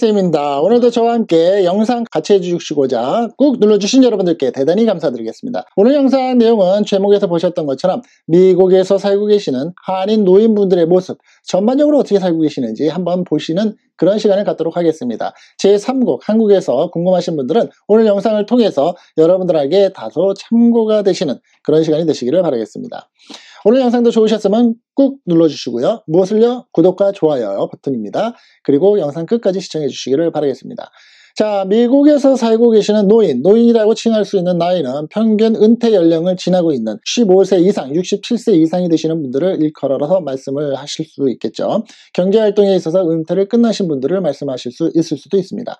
쌤입니다. 오늘도 저와 함께 영상 같이 해주시고자 꾹 눌러주신 여러분들께 대단히 감사드리겠습니다. 오늘 영상 내용은 제목에서 보셨던 것처럼 미국에서 살고 계시는 한인 노인분들의 모습, 전반적으로 어떻게 살고 계시는지 한번 보시는 그런 시간을 갖도록 하겠습니다. 제3국 한국에서 궁금하신 분들은 오늘 영상을 통해서 여러분들에게 다소 참고가 되시는 그런 시간이 되시기를 바라겠습니다. 오늘 영상도 좋으셨으면 꾹 눌러주시고요. 무엇을요? 구독과 좋아요 버튼입니다. 그리고 영상 끝까지 시청해주시기를 바라겠습니다. 자, 미국에서 살고 계시는 노인, 노인이라고 칭할 수 있는 나이는 평균 은퇴 연령을 지나고 있는 15세 이상, 67세 이상이 되시는 분들을 일컬어서 말씀을 하실 수 있겠죠. 경제활동에 있어서 은퇴를 끝나신 분들을 말씀하실 수 있을 수도 있습니다.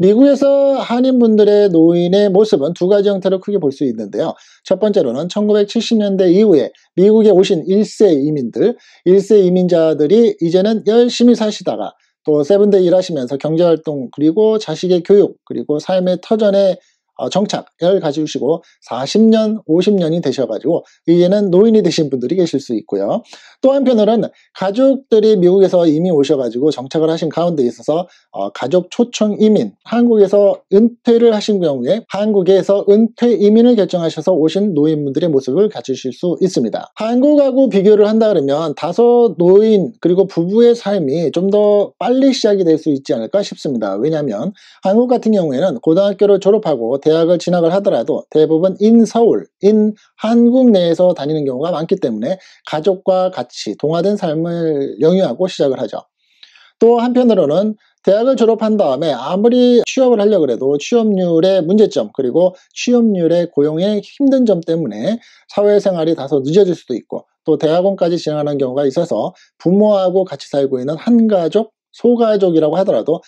미국에서 한인분들의 노인의 모습은 두 가지 형태로 크게 볼 수 있는데요. 첫 번째로는 1970년대 이후에 미국에 오신 1세 이민들, 1세 이민자들이 이제는 열심히 사시다가 또세븐데 일하시면서 경제활동 그리고 자식의 교육 그리고 삶의 터전에 어, 정착을 가지시고 40년, 50년이 되셔가지고 이제는 노인이 되신 분들이 계실 수 있고요. 또 한편으로는 가족들이 미국에서 이미 오셔가지고 정착을 하신 가운데 있어서 어, 가족 초청 이민, 한국에서 은퇴를 하신 경우에 한국에서 은퇴 이민을 결정하셔서 오신 노인분들의 모습을 가지실 수 있습니다. 한국하고 비교를 한다 그러면 다소 노인 그리고 부부의 삶이 좀 더 빨리 시작이 될 수 있지 않을까 싶습니다. 왜냐하면 한국 같은 경우에는 고등학교를 졸업하고 대학을 진학을 하더라도 대부분 인 서울, 인 한국 내에서 다니는 경우가 많기 때문에 가족과 같이 동화된 삶을 영위하고 시작을 하죠. 또 한편으로는 대학을 졸업한 다음에 아무리 취업을 하려고 해도 취업률의 문제점 그리고 취업률의 고용의 힘든 점 때문에 사회생활이 다소 늦어질 수도 있고 또 대학원까지 진학하는 경우가 있어서 부모하고 같이 살고 있는 한 가족 소가족이라고 하더라도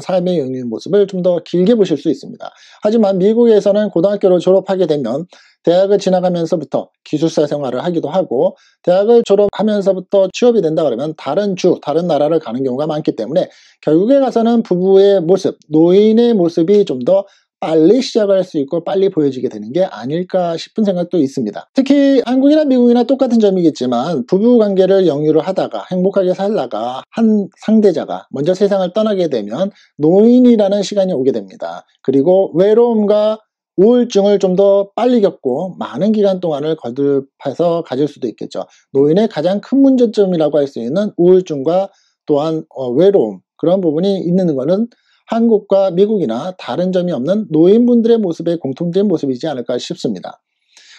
그러한 삶의 영유 모습을 좀 더 길게 보실 수 있습니다. 하지만 미국에서는 고등학교를 졸업하게 되면 대학을 지나가면서부터 기술사 생활을 하기도 하고 대학을 졸업하면서부터 취업이 된다 그러면 다른 주, 다른 나라를 가는 경우가 많기 때문에 결국에 가서는 부부의 모습, 노인의 모습이 좀더 빨리 시작할 수 있고 빨리 보여지게 되는 게 아닐까 싶은 생각도 있습니다. 특히 한국이나 미국이나 똑같은 점이겠지만 부부관계를 영유를 하다가 행복하게 살다가 한 상대자가 먼저 세상을 떠나게 되면 노인이라는 시간이 오게 됩니다. 그리고 외로움과 우울증을 좀 더 빨리 겪고 많은 기간 동안을 거듭해서 가질 수도 있겠죠. 노인의 가장 큰 문제점이라고 할 수 있는 우울증과 또한 어, 외로움 그런 부분이 있는 것은 한국과 미국이나 다른 점이 없는 노인분들의 모습의 공통된 모습이지 않을까 싶습니다.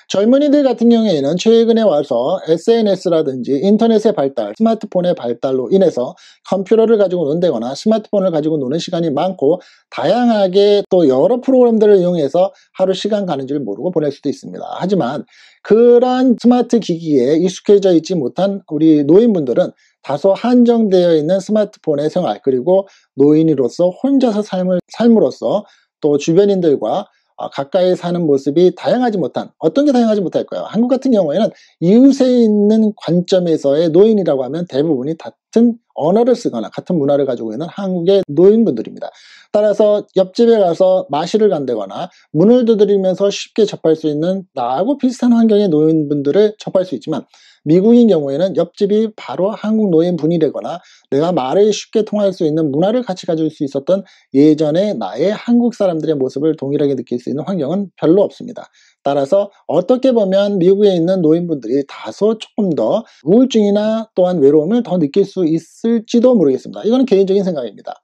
젊은이들 같은 경우에는 최근에 와서 SNS라든지 인터넷의 발달, 스마트폰의 발달로 인해서 컴퓨터를 가지고 논대거나 스마트폰을 가지고 노는 시간이 많고 다양하게 또 여러 프로그램들을 이용해서 하루 시간 가는 줄 모르고 보낼 수도 있습니다. 하지만 그러한 스마트 기기에 익숙해져 있지 못한 우리 노인분들은 다소 한정되어 있는 스마트폰의 생활 그리고 노인으로서 혼자서 삶을 삶으로서또 주변인들과 아, 가까이 사는 모습이 다양하지 못한 어떤 게 다양하지 못할까요? 한국 같은 경우에는 이웃에 있는 관점에서의 노인이라고 하면 대부분이 같은 언어를 쓰거나 같은 문화를 가지고 있는 한국의 노인분들입니다. 따라서 옆집에 가서 마실을 간다거나 문을 두드리면서 쉽게 접할 수 있는 나하고 비슷한 환경의 노인분들을 접할 수 있지만 미국인 경우에는 옆집이 바로 한국 노인분이 되거나 내가 말을 쉽게 통할 수 있는 문화를 같이 가질 수 있었던 예전의 나의 한국 사람들의 모습을 동일하게 느낄 수 있는 환경은 별로 없습니다. 따라서 어떻게 보면 미국에 있는 노인분들이 다소 조금 더 우울증이나 또한 외로움을 더 느낄 수 있을지도 모르겠습니다. 이거는 개인적인 생각입니다.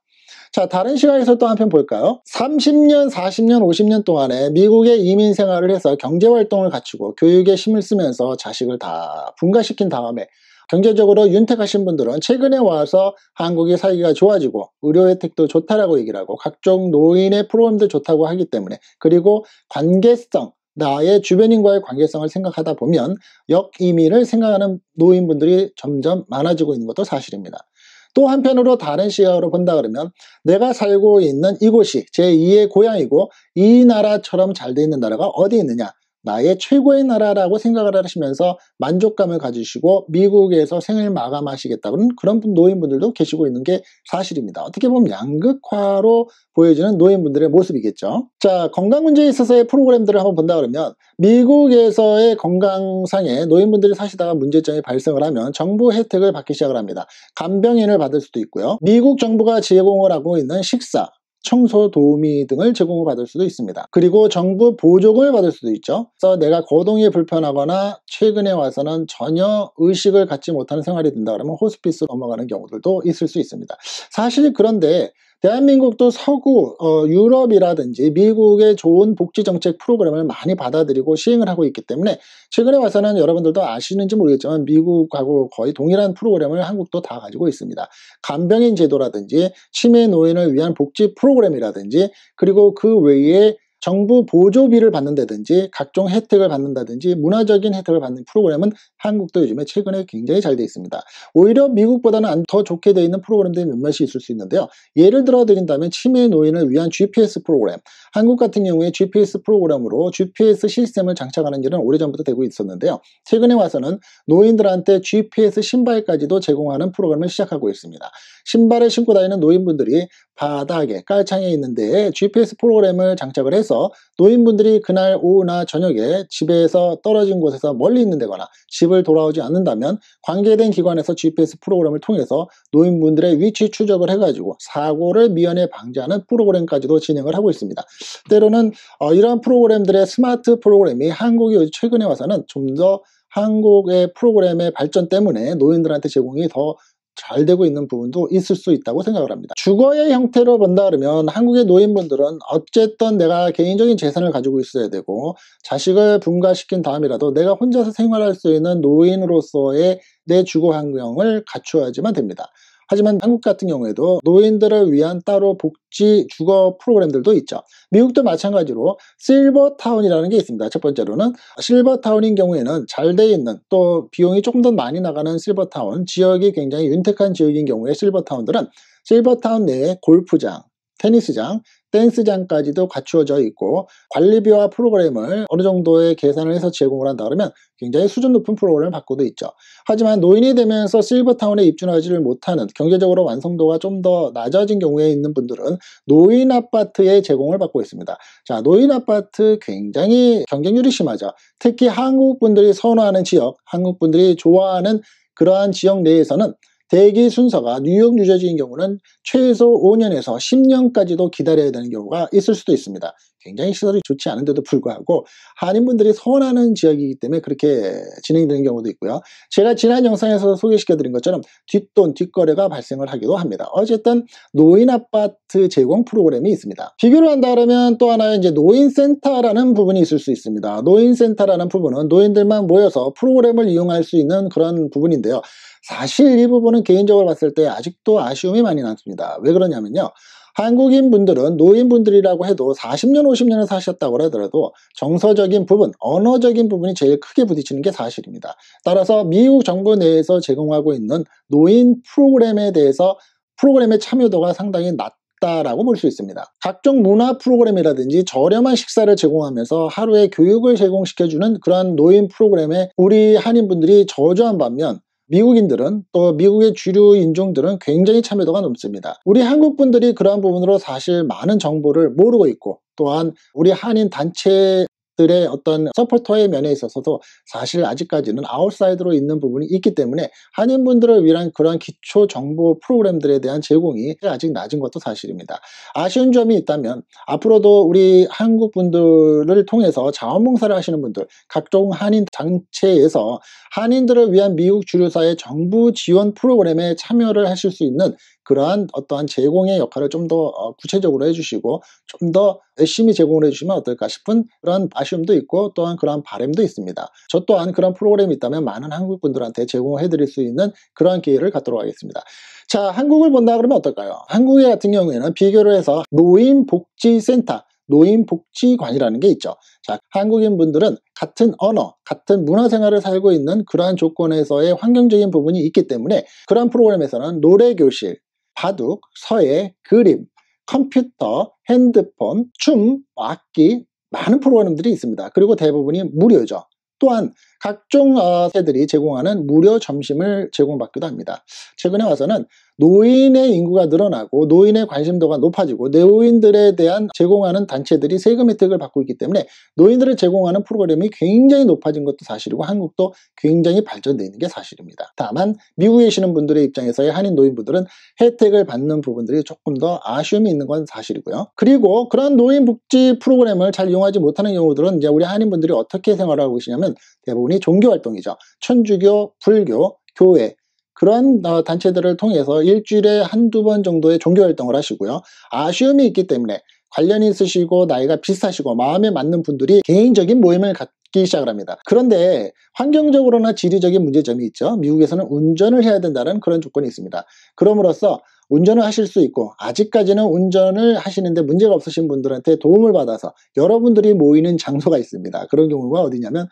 자, 다른 시간에서 또 한편 볼까요? 30년, 40년, 50년 동안에 미국의 이민 생활을 해서 경제활동을 갖추고 교육에 힘을 쓰면서 자식을 다 분가시킨 다음에 경제적으로 윤택하신 분들은 최근에 와서 한국의 살기가 좋아지고 의료 혜택도 좋다라고 얘기를 하고 각종 노인의 프로그램도 좋다고 하기 때문에 그리고 관계성 나의 주변인과의 관계성을 생각하다 보면 역이민을 생각하는 노인분들이 점점 많아지고 있는 것도 사실입니다. 또 한편으로 다른 시각으로 본다 그러면 내가 살고 있는 이곳이 제2의 고향이고 이 나라처럼 잘 돼 있는 나라가 어디 있느냐 나의 최고의 나라라고 생각을 하시면서 만족감을 가지시고 미국에서 생을 마감하시겠다는 그런 노인분들도 계시고 있는 게 사실입니다. 어떻게 보면 양극화로 보여지는 노인분들의 모습이겠죠. 자, 건강 문제에 있어서의 프로그램들을 한번 본다 그러면 미국에서의 건강상에 노인분들이 사시다가 문제점이 발생을 하면 정부 혜택을 받기 시작을 합니다. 간병인을 받을 수도 있고요. 미국 정부가 제공을 하고 있는 식사, 청소 도우미 등을 제공을 받을 수도 있습니다. 그리고 정부 보조금을 받을 수도 있죠. 그래서 내가 거동이 불편하거나 최근에 와서는 전혀 의식을 갖지 못하는 생활이 된다 그러면 호스피스 넘어가는 경우들도 있을 수 있습니다. 사실 그런데 대한민국도 서구 어, 유럽이라든지 미국의 좋은 복지 정책 프로그램을 많이 받아들이고 시행을 하고 있기 때문에 최근에 와서는 여러분들도 아시는지 모르겠지만 미국하고 거의 동일한 프로그램을 한국도 다 가지고 있습니다. 간병인 제도라든지 치매 노인을 위한 복지 프로그램이라든지 그리고 그 외에 정부 보조비를 받는다든지 각종 혜택을 받는다든지 문화적인 혜택을 받는 프로그램은 한국도 요즘에 최근에 굉장히 잘돼 있습니다. 오히려 미국보다는 더 좋게 돼 있는 프로그램들이 몇몇이 있을 수 있는데요. 예를 들어 드린다면 치매 노인을 위한 GPS 프로그램 한국 같은 경우에 GPS 프로그램으로 GPS 시스템을 장착하는 일은 오래전부터 되고 있었는데요. 최근에 와서는 노인들한테 GPS 신발까지도 제공하는 프로그램을 시작하고 있습니다. 신발을 신고 다니는 노인분들이 바닥에 깔창에 있는데 GPS 프로그램을 장착을 해서 노인분들이 그날 오후나 저녁에 집에서 떨어진 곳에서 멀리 있는 데거나 집을 돌아오지 않는다면 관계된 기관에서 GPS 프로그램을 통해서 노인분들의 위치 추적을 해가지고 사고를 미연에 방지하는 프로그램까지도 진행을 하고 있습니다. 때로는 어, 이러한 프로그램들의 스마트 프로그램이 한국이 최근에 와서는 좀 더 한국의 프로그램의 발전 때문에 노인들한테 제공이 더잘 되고 있는 부분도 있을 수 있다고 생각을 합니다. 주거의 형태로 본다 그러면 한국의 노인분들은 어쨌든 내가 개인적인 재산을 가지고 있어야 되고 자식을 분가시킨 다음이라도 내가 혼자서 생활할 수 있는 노인으로서의 내 주거 환경을 갖추어야지만 됩니다. 하지만 한국 같은 경우에도 노인들을 위한 따로 복지 주거 프로그램들도 있죠. 미국도 마찬가지로 실버타운이라는 게 있습니다. 첫 번째로는 실버타운인 경우에는 잘 돼 있는 또 비용이 조금 더 많이 나가는 실버타운 지역이 굉장히 윤택한 지역인 경우에 실버타운들은 실버타운 내에 골프장, 테니스장, 댄스장까지도 갖추어져 있고 관리비와 프로그램을 어느 정도의 계산을 해서 제공을 한다 그러면 굉장히 수준 높은 프로그램을 받고도 있죠. 하지만 노인이 되면서 실버타운에 입주하지를 못하는 경제적으로 완성도가 좀 더 낮아진 경우에 있는 분들은 노인 아파트에 제공을 받고 있습니다. 자, 노인 아파트 굉장히 경쟁률이 심하죠. 특히 한국 분들이 선호하는 지역, 한국 분들이 좋아하는 그러한 지역 내에서는 대기 순서가 뉴욕 유저지인 경우는 최소 5년에서 10년까지도 기다려야 되는 경우가 있을 수도 있습니다. 굉장히 시설이 좋지 않은데도 불구하고 한인분들이 선호하는 지역이기 때문에 그렇게 진행되는 경우도 있고요. 제가 지난 영상에서 소개시켜드린 것처럼 뒷돈, 뒷거래가 발생을 하기도 합니다. 어쨌든 노인 아파트 제공 프로그램이 있습니다. 비교를 한다 그러면 또 하나의 이제 노인센터라는 부분이 있을 수 있습니다. 노인센터라는 부분은 노인들만 모여서 프로그램을 이용할 수 있는 그런 부분인데요. 사실 이 부분은 개인적으로 봤을 때 아직도 아쉬움이 많이 남습니다. 왜 그러냐면요. 한국인 분들은 노인분들이라고 해도 40년, 50년을 사셨다고 하더라도 정서적인 부분, 언어적인 부분이 제일 크게 부딪히는 게 사실입니다. 따라서 미국 정부 내에서 제공하고 있는 노인 프로그램에 대해서 프로그램의 참여도가 상당히 낮 다라고 볼 수 있습니다. 각종 문화 프로그램이라든지 저렴한 식사를 제공하면서 하루에 교육을 제공시켜주는 그러한 노인 프로그램에 우리 한인분들이 저조한 반면 미국인들은 또 미국의 주류 인종들은 굉장히 참여도가 높습니다. 우리 한국분들이 그러한 부분으로 사실 많은 정보를 모르고 있고 또한 우리 한인 단체 들의 어떤 서포터의 면에 있어서도 사실 아직까지는 아웃사이드로 있는 부분이 있기 때문에 한인분들을 위한 그런 기초 정보 프로그램들에 대한 제공이 아직 낮은 것도 사실입니다. 아쉬운 점이 있다면 앞으로도 우리 한국분들을 통해서 자원봉사를 하시는 분들 각종 한인 단체에서 한인들을 위한 미국 주류사의 정부 지원 프로그램에 참여를 하실 수 있는 그러한 어떠한 제공의 역할을 좀더 어, 구체적으로 해주시고 좀 더 열심히 제공을 해주시면 어떨까 싶은 그런 아쉬움도 있고 또한 그러한 바램도 있습니다. 저 또한 그런 프로그램이 있다면 많은 한국 분들한테 제공해드릴 수 있는 그러한 기회를 갖도록 하겠습니다. 자, 한국을 본다 그러면 어떨까요? 한국의 같은 경우에는 비교를 해서 노인복지센터, 노인복지관이라는 게 있죠. 자, 한국인분들은 같은 언어, 같은 문화생활을 살고 있는 그러한 조건에서의 환경적인 부분이 있기 때문에 그러한 프로그램에서는 노래교실, 바둑, 서예, 그림, 컴퓨터, 핸드폰, 춤, 악기 많은 프로그램들이 있습니다. 그리고 대부분이 무료죠. 또한 각종 업체들이 어, 제공하는 무료 점심을 제공받기도 합니다. 최근에 와서는 노인의 인구가 늘어나고 노인의 관심도가 높아지고 노인들에 대한 제공하는 단체들이 세금 혜택을 받고 있기 때문에 노인들을 제공하는 프로그램이 굉장히 높아진 것도 사실이고 한국도 굉장히 발전되어 있는 게 사실입니다. 다만 미국에 계시는 분들의 입장에서의 한인 노인분들은 혜택을 받는 부분들이 조금 더 아쉬움이 있는 건 사실이고요. 그리고 그런 노인 복지 프로그램을 잘 이용하지 못하는 경우들은 이제 우리 한인분들이 어떻게 생활하고 계시냐면 대부분이 종교 활동이죠. 천주교, 불교, 교회 그런 어, 단체들을 통해서 일주일에 한두 번 정도의 종교 활동을 하시고요. 아쉬움이 있기 때문에 관련이 있으시고 나이가 비슷하시고 마음에 맞는 분들이 개인적인 모임을 갖기 시작을 합니다. 그런데 환경적으로나 지리적인 문제점이 있죠. 미국에서는 운전을 해야 된다는 그런 조건이 있습니다. 그럼으로써 운전을 하실 수 있고 아직까지는 운전을 하시는데 문제가 없으신 분들한테 도움을 받아서 여러분들이 모이는 장소가 있습니다. 그런 경우가 어디냐면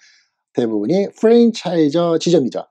대부분이 프랜차이저 지점이죠.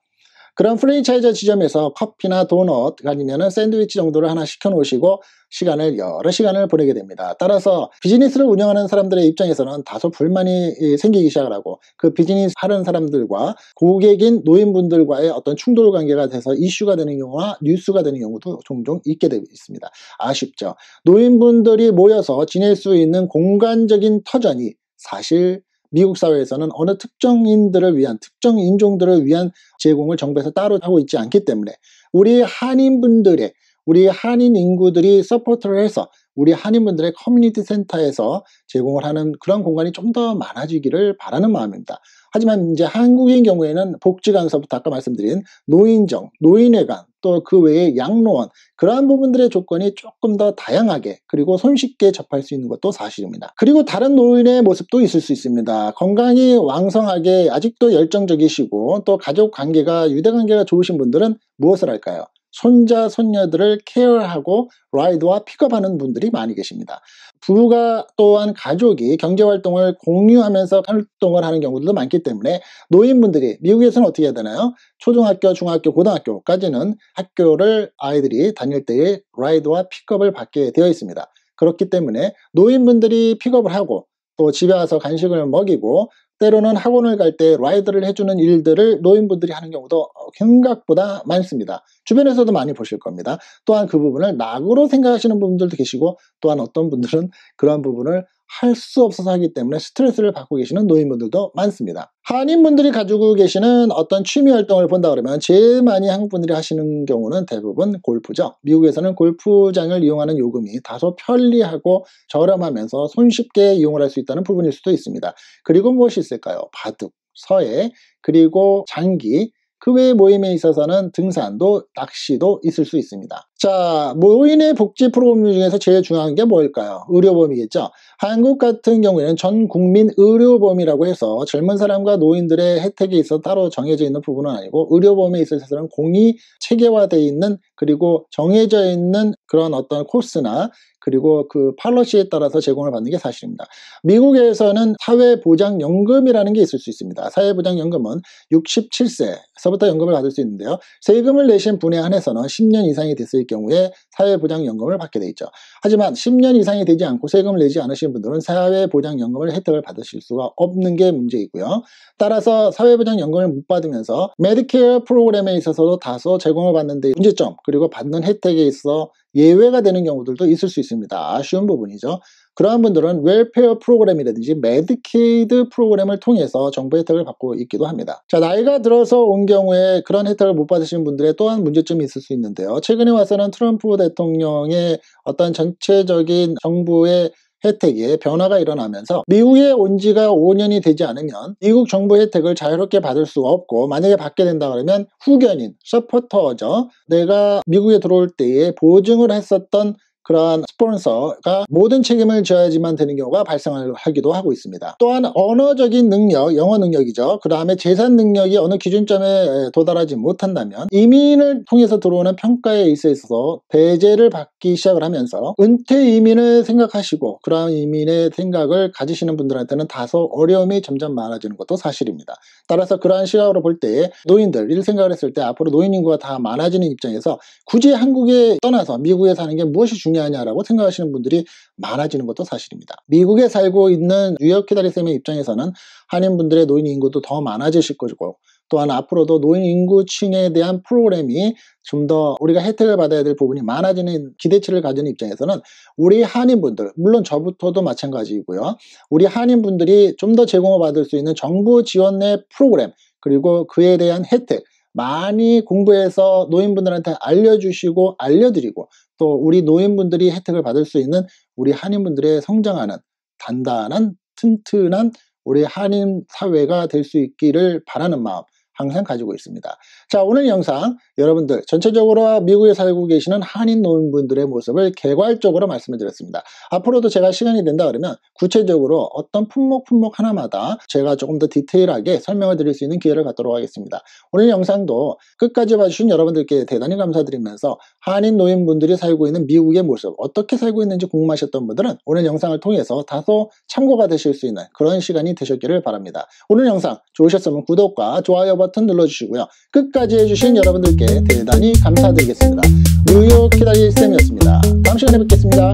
그런 프랜차이즈 지점에서 커피나 도넛 아니면 샌드위치 정도를 하나 시켜놓으시고 시간을 여러 시간을 보내게 됩니다. 따라서 비즈니스를 운영하는 사람들의 입장에서는 다소 불만이 예, 생기기 시작을 하고 그 비즈니스 하는 사람들과 고객인 노인분들과의 어떤 충돌 관계가 돼서 이슈가 되는 경우와 뉴스가 되는 경우도 종종 있게 되고 있습니다. 아쉽죠. 노인분들이 모여서 지낼 수 있는 공간적인 터전이 사실 미국 사회에서는 어느 특정인들을 위한 특정 인종들을 위한 제공을 정부에서 따로 하고 있지 않기 때문에 우리 한인분들의 우리 한인 인구들이 서포트를 해서 우리 한인분들의 커뮤니티 센터에서 제공을 하는 그런 공간이 좀 더 많아지기를 바라는 마음입니다. 하지만 이제 한국인 경우에는 복지관서부터 아까 말씀드린 노인정, 노인회관 또그 외에 양로원 그러한 부분들의 조건이 조금 더 다양하게 그리고 손쉽게 접할 수 있는 것도 사실입니다. 그리고 다른 노인의 모습도 있을 수 있습니다. 건강이 왕성하게 아직도 열정적이시고 또 가족 관계가 유대 관계가 좋으신 분들은 무엇을 할까요? 손자, 손녀들을 케어하고 라이드와 픽업하는 분들이 많이 계십니다. 부부가 또한 가족이 경제활동을 공유하면서 활동을 하는 경우들도 많기 때문에 노인분들이 미국에서는 어떻게 해야 되나요? 초등학교, 중학교, 고등학교까지는 학교를 아이들이 다닐 때의 라이드와 픽업을 받게 되어 있습니다. 그렇기 때문에 노인분들이 픽업을 하고 또 집에 와서 간식을 먹이고 때로는 학원을 갈 때 라이드를 해주는 일들을 노인분들이 하는 경우도 어, 생각보다 많습니다. 주변에서도 많이 보실 겁니다. 또한 그 부분을 낙으로 생각하시는 분들도 계시고 또한 어떤 분들은 그러한 부분을 할 수 없어서 하기 때문에 스트레스를 받고 계시는 노인분들도 많습니다. 한인분들이 가지고 계시는 어떤 취미 활동을 본다 그러면 제일 많이 한국분들이 하시는 경우는 대부분 골프죠. 미국에서는 골프장을 이용하는 요금이 다소 편리하고 저렴하면서 손쉽게 이용을 할 수 있다는 부분일 수도 있습니다. 그리고 무엇이 있을까요? 바둑, 서예, 그리고 장기, 그 외의 모임에 있어서는 등산도 낚시도 있을 수 있습니다. 자, 노인의 복지 프로그램 중에서 제일 중요한 게 뭘까요? 의료보험이겠죠. 한국 같은 경우에는 전 국민 의료보험이라고 해서 젊은 사람과 노인들의 혜택에 있어 따로 정해져 있는 부분은 아니고 의료보험에 있어서는 공이 체계화되어 있는 그리고 정해져 있는 그런 어떤 코스나 그리고 그 팔러시에 따라서 제공을 받는 게 사실입니다. 미국에서는 사회보장연금이라는 게 있을 수 있습니다. 사회보장연금은 67세서부터 연금을 받을 수 있는데요. 세금을 내신 분에 한해서는 10년 이상이 됐을 경우 경우에 사회보장연금을 받게 돼 있죠. 하지만 10년 이상이 되지 않고 세금을 내지 않으신 분들은 사회보장연금을 혜택을 받으실 수가 없는 게 문제이고요. 따라서 사회보장연금을 못 받으면서 메디케어 프로그램에 있어서도 다소 제공을 받는데 문제점 그리고 받는 혜택에 있어 예외가 되는 경우들도 있을 수 있습니다. 아쉬운 부분이죠. 그러한 분들은 웰페어 프로그램이라든지 메디케이드 프로그램을 통해서 정부 혜택을 받고 있기도 합니다. 자 나이가 들어서 온 경우에 그런 혜택을 못 받으신 분들의 또한 문제점이 있을 수 있는데요. 최근에 와서는 트럼프 대통령의 어떤 전체적인 정부의 혜택에 변화가 일어나면서 미국에 온 지가 5년이 되지 않으면 미국 정부 혜택을 자유롭게 받을 수 없고 만약에 받게 된다 그러면 후견인, 서포터죠. 내가 미국에 들어올 때에 보증을 했었던 그러한 스폰서가 모든 책임을 져야지만 되는 경우가 발생하기도 하고 있습니다. 또한 언어적인 능력, 영어 능력이죠. 그 다음에 재산 능력이 어느 기준점에 도달하지 못한다면 이민을 통해서 들어오는 평가에 있어서 배제를받 받기 시작을 하면서 은퇴 이민을 생각하시고 그러한 이민의 생각을 가지시는 분들한테는 다소 어려움이 점점 많아지는 것도 사실입니다. 따라서 그러한 시각으로 볼 때 노인들 일 생각을 했을 때 앞으로 노인 인구가 다 많아지는 입장에서 굳이 한국에 떠나서 미국에 사는 게 무엇이 중요하냐라고 생각하시는 분들이 많아지는 것도 사실입니다. 미국에 살고 있는 뉴욕 기다리쌤의 입장에서는 한인분들의 노인 인구도 더 많아지실 것이고 또한 앞으로도 노인 인구층에 대한 프로그램이 좀 더 우리가 혜택을 받아야 될 부분이 많아지는 기대치를 가진 입장에서는 우리 한인분들, 물론 저부터도 마찬가지이고요. 우리 한인분들이 좀 더 제공을 받을 수 있는 정부 지원 내 프로그램, 그리고 그에 대한 혜택, 많이 공부해서 노인분들한테 알려주시고 알려드리고 또 우리 노인분들이 혜택을 받을 수 있는 우리 한인분들의 성장하는 단단한 튼튼한 우리 한인 사회가 될 수 있기를 바라는 마음 항상 가지고 있습니다. 자 오늘 영상 여러분들 전체적으로 미국에 살고 계시는 한인 노인분들의 모습을 개괄적으로 말씀을 드렸습니다. 앞으로도 제가 시간이 된다 그러면 구체적으로 어떤 품목 품목 하나마다 제가 조금 더 디테일하게 설명을 드릴 수 있는 기회를 갖도록 하겠습니다. 오늘 영상도 끝까지 봐주신 여러분들께 대단히 감사드리면서 한인 노인분들이 살고 있는 미국의 모습 어떻게 살고 있는지 궁금하셨던 분들은 오늘 영상을 통해서 다소 참고가 되실 수 있는 그런 시간이 되셨기를 바랍니다. 오늘 영상 좋으셨으면 구독과 좋아요 버튼 눌러주시고요. 끝까지 해주신 여러분들께 대단히 감사드리겠습니다. 뉴욕 키다리 쌤이었습니다. 다음 시간에 뵙겠습니다.